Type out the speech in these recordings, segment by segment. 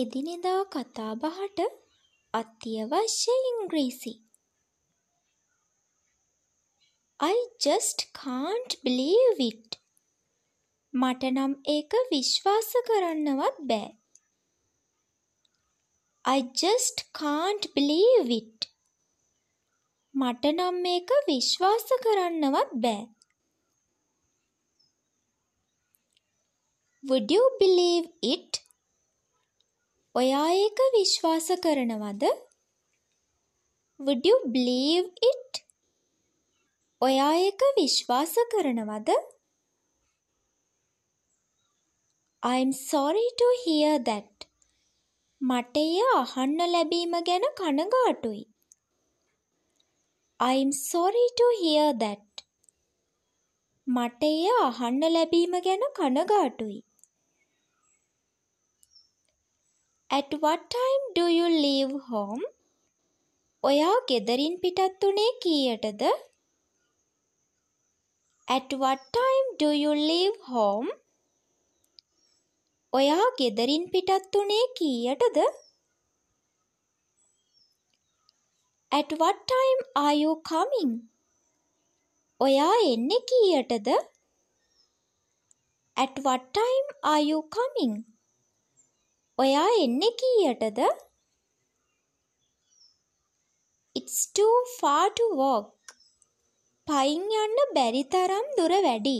එදිනෙදා කතාබහට අත්‍යවශ්‍ය ඉංග්‍රීසි. I just can't believe it. මට නම් ඒක විශ්වාස කරන්නවත් බෑ. I just can't believe it. මට නම් මේක විශ්වාස කරන්නවත් බෑ. Would you believe it? ඔයා ඒක විශ්වාස කරනවද? Would you believe it? ඔයා ඒක විශ්වාස කරනවද? I'm sorry to hear that. මට එය අහන්න ලැබීම ගැන කනගාටුයි. I'm sorry to hear that. මට එය අහන්න ලැබීම ගැන කනගාටුයි. At what time do you leave home? ඔයා ගෙදරින් පිටත් වුනේ කීයටද? At what time do you leave home? ඔයා ගෙදරින් පිටත් වුනේ කීයටද? At what time are you coming? ඔයා එන්නේ කීයටද? At what time are you coming? ඔයා එන්නේ කීයටද? It's too far to walk. පයින් යන්න බැරි තරම් දුර වැඩි.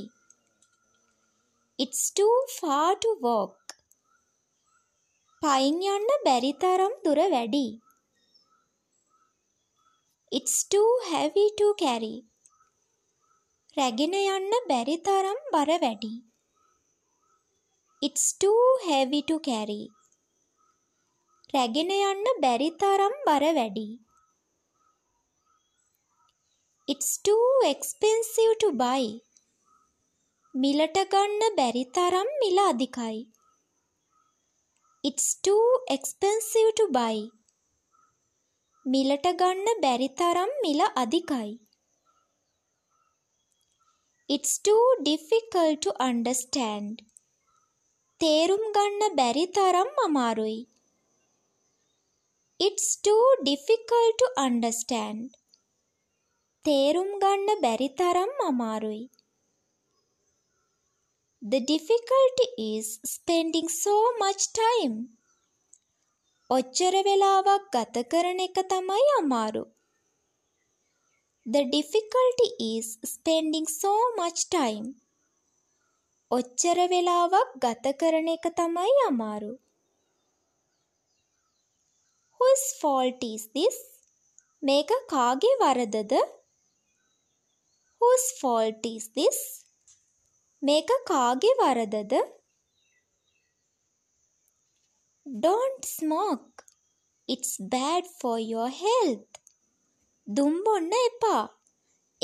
It's too far to walk. පයින් යන්න බැරි තරම් දුර වැඩි. It's too heavy to carry. රැගෙන යන්න බැරි තරම් බර වැඩි. It's too heavy to carry. රැගෙන යන්න බැරි තරම් බර වැඩි. It's too expensive to buy. මිලට ගන්න බැරි තරම් මිල අධිකයි. It's too expensive to buy. මිලට ගන්න බැරි තරම් මිල අධිකයි. It's too difficult to understand. තේරුම් ගන්න බැරි තරම් අමාරුයි. It's too difficult to understand. තේරුම් ගන්න බැරි තරම් අමාරුයි. The difficulty is spending so much time. ඔච්චර වෙලාවක් ගත කරන එක තමයි අමාරු. The difficulty is spending so much time. ඔච්චර වෙලාවක් ගත කරන එක තමයි අමාරු. Whose fault is this? මේක කාගේ වරදද? Whose fault is this? මේක කාගේ වරදද? Don't smoke. It's bad for your health. දුම් බොන්න එපා.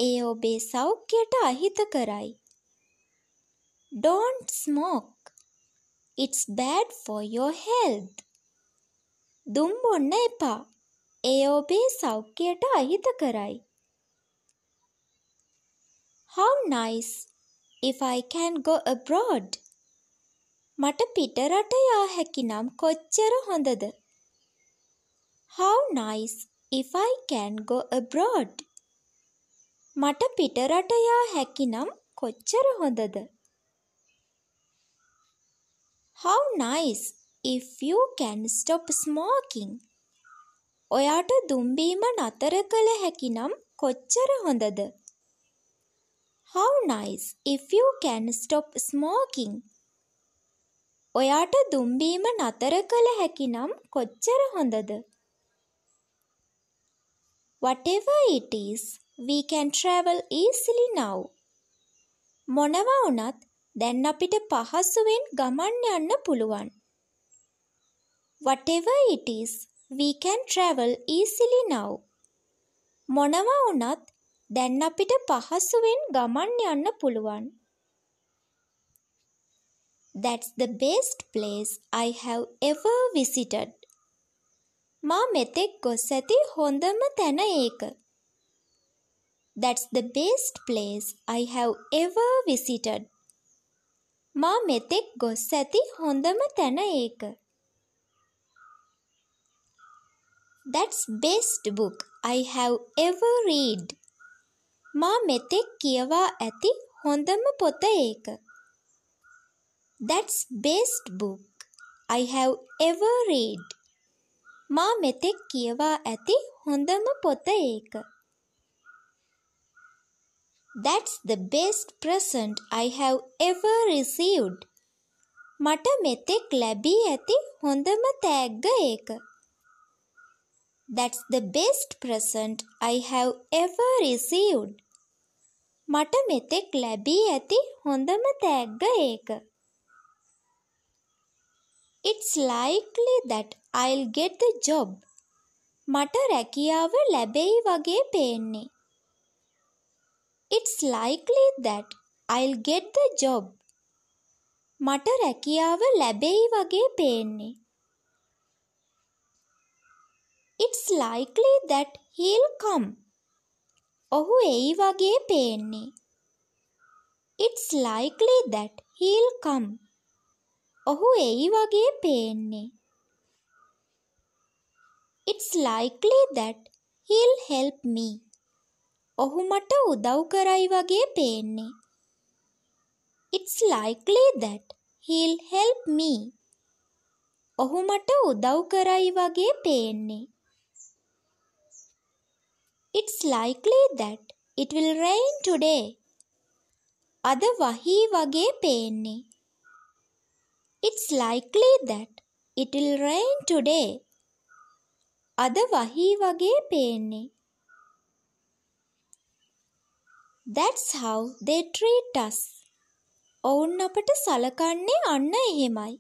ඒ ඔබේ සෞඛ්‍යයට අහිතකරයි. Don't smoke. It's bad for your health. දුම් බොන්න එපා. එය ඔබේ සෞඛ්‍යයට අහිතකරයි. How nice if I can go abroad. මට පිටරට යා හැකි නම් කොච්චර හොඳද? How nice if I can go abroad. මට පිටරට යා හැකි නම් කොච්චර හොඳද? How nice if you can stop smoking. ඔයාට දුම්බීම නතර කළ හැකිනම් කොච්චර හොඳද? How nice if you can stop smoking. ඔයාට දුම්බීම නතර කළ හැකිනම් කොච්චර හොඳද? Whatever it is, we can travel easily now. මොනවා වුණත් දැන් අපිට පහසුවෙන් ගමන් යන්න පුළුවන්. Whatever it is, we can travel easily now. Monava unath, then napita pahasuin gaman yanna pulvan. That's the best place I have ever visited. Ma metek gosati hondama tana That's the best place I have ever visited. Ma metek gosati hondama tana That's best book I have ever read. මා මෙතෙක් කියවා ඇති හොඳම පොත ඒක. That's best book I have ever read. මා මෙතෙක් කියවා ඇති හොඳම පොත ඒක. That's the best present I have ever received. මට මෙතෙක් ලැබී ඇති හොඳම තෑග්ග ඒක. That's the best present I have ever received. මට මෙතෙක් ලැබී ඇති හොඳම තෑග්ග ඒක. It's likely that I'll get the job. මට රැකියාව ලැබෙයි වගේ පේන්නේ. It's likely that I'll get the job. මට රැකියාව ලැබෙයි වගේ පේන්නේ. ඉට්ස් ලයික්ලි දැට් හිල් කම්. ඔහු එයි වගේ පේන්නේ. ඉට්ස් ලයික්ලි දැට් හිල් කම්. ඔහු එයි වගේ පේන්නේ. It's likely that he'll help me. ඔහු මට උදව් කරයි වගේ පේන්නේ. It's likely that he'll help me. ඔහු මට උදව් කරයි වගේ පේන්නේ. It's likely that it will rain today. අද වහී වගේ පේන්නේ. It's likely that it will rain today. අද වහී වගේ පේන්නේ. That's how they treat us. ඔවුන් අපට සලකන්නේ අන්න එහෙමයි.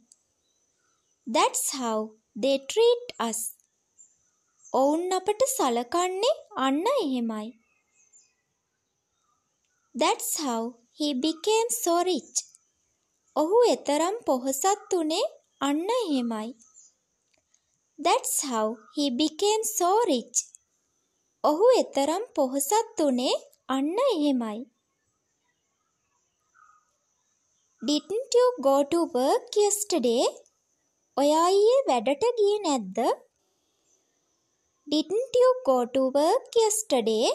That's how they treat us. ඔවුන් අපට සලකන්නේ අන්න එහෙමයි. That's how he became so rich. ඔහු එතරම් පොහොසත් උනේ අන්න එහෙමයි. That's how he became so rich. ඔහු එතරම් පොහොසත් උනේ අන්න එහෙමයි. Didn't you go to work yesterday? ඔයා ඊයේ වැඩට ගියේ නැද්ද? Didn't you go to work yesterday?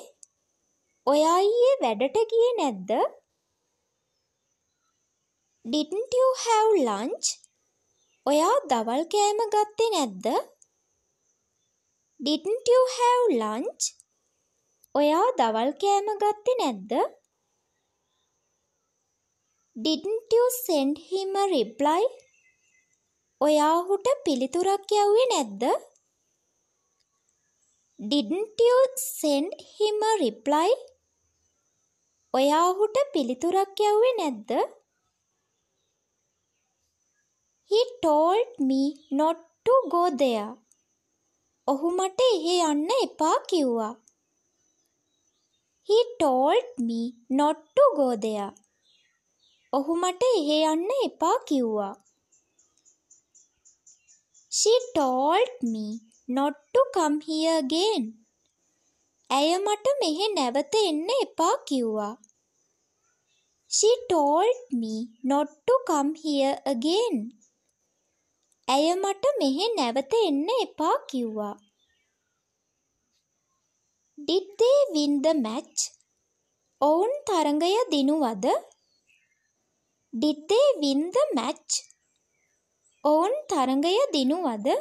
ඔයා ඊයේ වැඩට ගියේ නැද්ද? Didn't you have lunch? ඔයා දවල් කෑම ගත්තේ නැද්ද? Didn't you have lunch? ඔයා දවල් කෑම ගත්තේ නැද්ද? Didn't you send him a reply? ඔයාහුට පිළිතුරක් යව්වේ නැද්ද? Didn't you send him a reply? ඔයාහුට පිළිතුරක් යව්වේ නැද්ද? He told me not to go there. ඔහු මට එහෙ යන්න එපා කිව්වා. He told me not to go there. ඔහු මට එහෙ යන්න එපා කිව්වා. She told me not to come here again. ඇය මට මෙහෙ නැවත එන්න එපා කිව්වා. She told me not to come here again. ඇය මට මෙහෙ නැවත එන්න එපා කිව්වා. Did they win the match? ඔවුන් තරඟය දිනුවද? Did they win the match? ඔවුන් තරඟය දිනුවද?